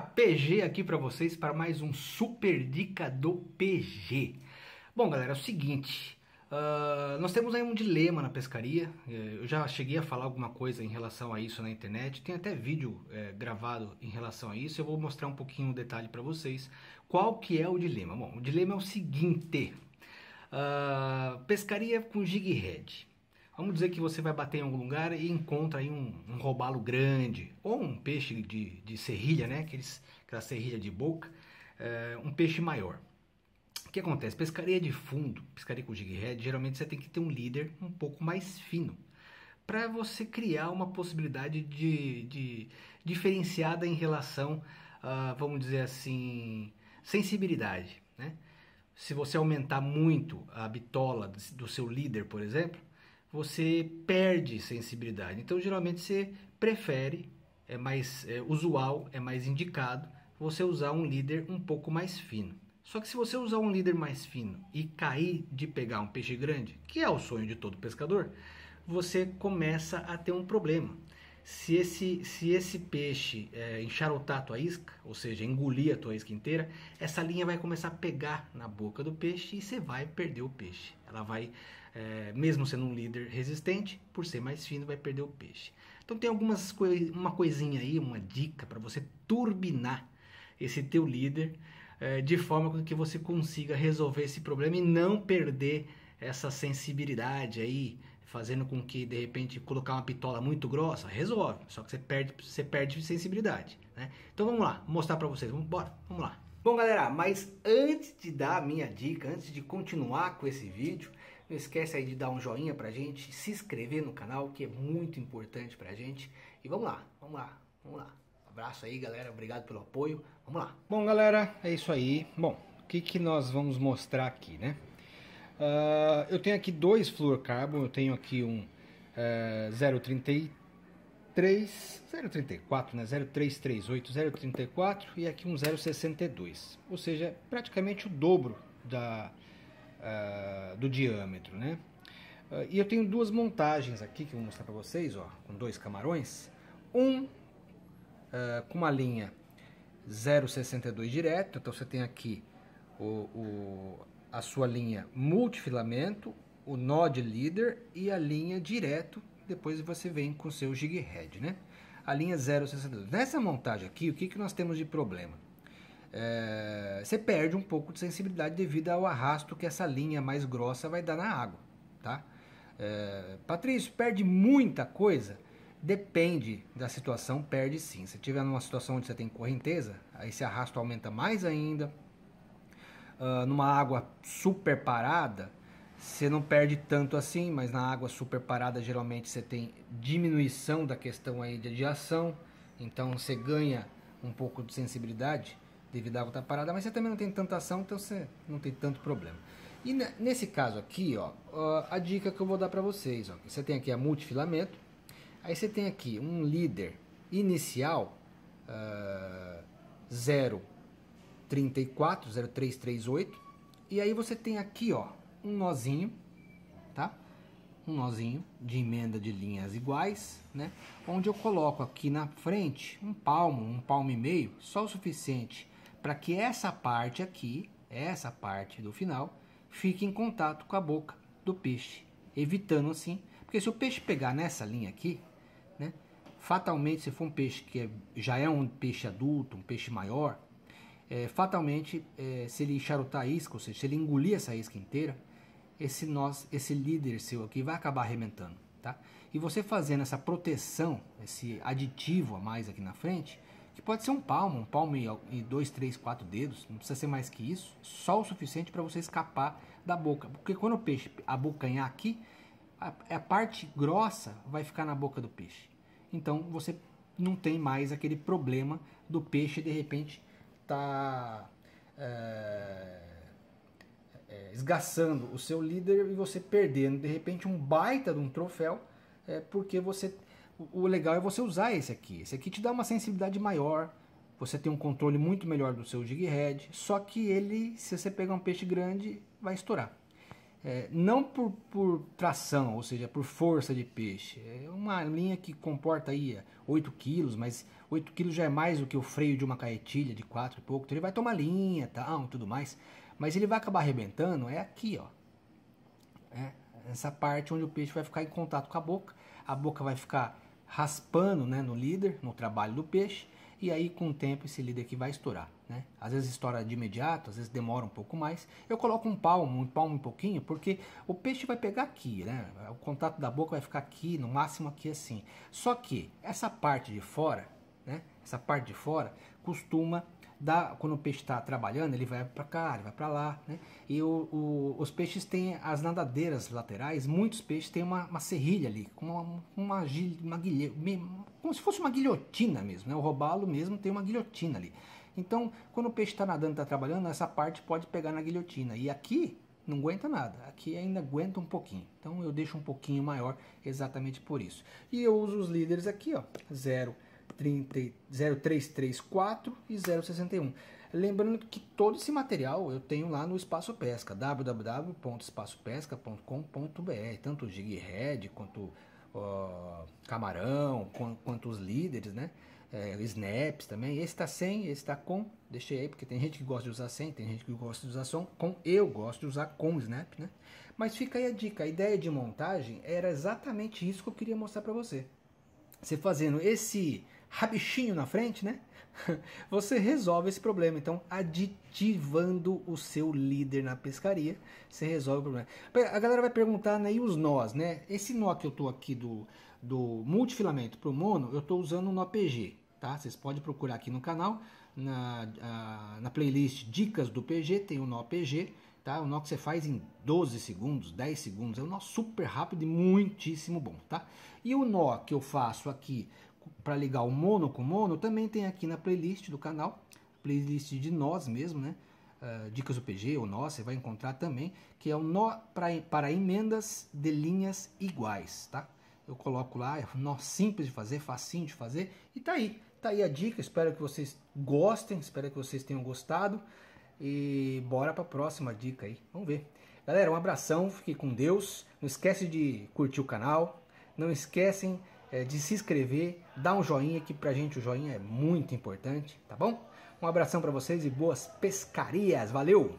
PG aqui para vocês para mais um super dica do PG. Bom, galera, é o seguinte. Uh, nós temos aí um dilema na pescaria. É, eu já cheguei a falar alguma coisa em relação a isso na internet. Tem até vídeo é, gravado em relação a isso. Eu vou mostrar um pouquinho o detalhe para vocês. Qual que é o dilema? Bom, o dilema é o seguinte. Uh, pescaria com jig head. Vamos dizer que você vai bater em algum lugar e encontra aí um, um robalo grande, ou um peixe de, de serrilha, né? Aqueles, aquela serrilha de boca, é, um peixe maior. O que acontece? Pescaria de fundo, pescaria com jighead. geralmente você tem que ter um líder um pouco mais fino, para você criar uma possibilidade de, de diferenciada em relação, a, vamos dizer assim, sensibilidade, né? Se você aumentar muito a bitola do seu líder, por exemplo, você perde sensibilidade. Então, geralmente você prefere, é mais é, usual, é mais indicado você usar um líder um pouco mais fino. Só que se você usar um líder mais fino e cair de pegar um peixe grande, que é o sonho de todo pescador, você começa a ter um problema se esse, se esse peixe é, enxarotar a tua isca, ou seja, engolir a tua isca inteira, essa linha vai começar a pegar na boca do peixe e você vai perder o peixe. Ela vai, é, mesmo sendo um líder resistente, por ser mais fino, vai perder o peixe. Então tem algumas coi uma coisinha aí, uma dica para você turbinar esse teu líder é, de forma que você consiga resolver esse problema e não perder essa sensibilidade aí fazendo com que de repente colocar uma pitola muito grossa, resolve, só que você perde, você perde sensibilidade, né? Então vamos lá, vou mostrar para vocês, vamos bora, vamos lá. Bom galera, mas antes de dar a minha dica, antes de continuar com esse vídeo, não esquece aí de dar um joinha pra gente, se inscrever no canal, que é muito importante pra gente. E vamos lá, vamos lá, vamos lá. Um abraço aí galera, obrigado pelo apoio, vamos lá. Bom galera, é isso aí. Bom, o que, que nós vamos mostrar aqui, né? Uh, eu tenho aqui dois fluorcarbo, eu tenho aqui um uh, 033, 034, né? 0338, 034 e aqui um 062, ou seja, praticamente o dobro da, uh, do diâmetro, né? Uh, e eu tenho duas montagens aqui que eu vou mostrar para vocês, ó, com dois camarões. Um com uma linha 0,62 direto, então você tem aqui o, o a sua linha multifilamento, o node leader e a linha direto, depois você vem com o seu jig head, né? A linha 062. Nessa montagem aqui, o que, que nós temos de problema? É, você perde um pouco de sensibilidade devido ao arrasto que essa linha mais grossa vai dar na água, tá? É, Patrício, perde muita coisa? Depende da situação, perde sim. Se tiver numa situação onde você tem correnteza, aí esse arrasto aumenta mais ainda, uh, numa água super parada, você não perde tanto assim, mas na água super parada geralmente você tem diminuição da questão aí de adiação, então você ganha um pouco de sensibilidade devido à água estar tá parada, mas você também não tem tanta ação, então você não tem tanto problema. E nesse caso aqui, ó, a dica que eu vou dar para vocês, ó, você tem aqui a multifilamento, aí você tem aqui um líder inicial uh, zero 340338. E aí você tem aqui, ó, um nozinho, tá? Um nozinho de emenda de linhas iguais, né? Onde eu coloco aqui na frente um palmo, um palmo e meio, só o suficiente para que essa parte aqui, essa parte do final, fique em contato com a boca do peixe, evitando assim, porque se o peixe pegar nessa linha aqui, né? Fatalmente, se for um peixe que é, já é um peixe adulto, um peixe maior, é, fatalmente, é, se ele charutar a isca, ou seja, se ele engolir essa isca inteira, esse, nós, esse líder seu aqui vai acabar arrebentando. Tá? E você fazendo essa proteção, esse aditivo a mais aqui na frente, que pode ser um palmo, um palmo e dois, três, quatro dedos, não precisa ser mais que isso, só o suficiente para você escapar da boca. Porque quando o peixe abocanhar aqui, a, a, parte grossa vai ficar na boca do peixe. Então você não tem mais aquele problema do peixe de repente está é, é, esgaçando o seu líder e você perdendo de repente um baita de um troféu, é, porque você o legal é você usar esse aqui. Esse aqui te dá uma sensibilidade maior, você tem um controle muito melhor do seu jig head, só que ele, se você pegar um peixe grande, vai estourar é, não por, por, tração, ou seja, por força de peixe. É uma linha que comporta aí 8 é, quilos, mas 8 quilos já é mais do que o freio de uma caetilha de 4 e pouco. Então ele vai tomar linha tal, tudo mais. Mas ele vai acabar arrebentando, é aqui, ó. É, essa parte onde o peixe vai ficar em contato com a boca. A boca vai ficar raspando né, no líder, no trabalho do peixe. E aí, com o tempo, esse líder aqui vai estourar. Né? Às vezes estoura de imediato, às vezes demora um pouco mais. Eu coloco um palmo, um palmo um pouquinho, porque o peixe vai pegar aqui, né? O contato da boca vai ficar aqui, no máximo aqui assim. Só que essa parte de fora, né? Essa parte de fora costuma dar, quando o peixe está trabalhando, ele vai para cá, ele vai para lá, né? E o, o, os peixes têm as nadadeiras laterais, muitos peixes têm uma, uma serrilha ali, uma, uma, uma, uma como se fosse uma guilhotina mesmo, né? O robalo mesmo tem uma guilhotina ali. Então, quando o peixe está nadando, está trabalhando, essa parte pode pegar na guilhotina. E aqui não aguenta nada. Aqui ainda aguenta um pouquinho. Então eu deixo um pouquinho maior exatamente por isso. E eu uso os líderes aqui, ó, 0334 e 061. Lembrando que todo esse material eu tenho lá no Espaço Pesca, www.espaçopesca.com.br, tanto o Jig Red quanto o Camarão, quanto os líderes, né? é, snaps também. Esse está sem, esse está com. Deixei aí, porque tem gente que gosta de usar sem, tem gente que gosta de usar som, com. Eu gosto de usar com snap, né? Mas fica aí a dica. A ideia de montagem era exatamente isso que eu queria mostrar para você. Você fazendo esse rabichinho na frente, né? Você resolve esse problema. Então, aditivando o seu líder na pescaria, você resolve o problema. A galera vai perguntar né, e os nós, né? Esse nó que eu tô aqui do, do multifilamento pro mono, eu tô usando um nó PG, tá? Vocês podem procurar aqui no canal, na, a, na playlist Dicas do PG, tem o nó PG, tá? O nó que você faz em 12 segundos, 10 segundos, é um nó super rápido e muitíssimo bom, tá? E o nó que eu faço aqui para ligar o mono com o mono, também tem aqui na playlist do canal, playlist de nós mesmo, né? Uh, Dicas UPG ou nós, você vai encontrar também, que é o nó pra, para emendas de linhas iguais, tá? Eu coloco lá, é um nó simples de fazer, facinho de fazer, e tá aí, tá aí a dica, espero que vocês gostem, espero que vocês tenham gostado, e bora para a próxima dica aí, vamos ver. Galera, um abração, fique com Deus, não esquece de curtir o canal, não esquecem é, de se inscrever, dar um joinha, que pra gente o joinha é muito importante, tá bom? Um abração para vocês e boas pescarias, valeu!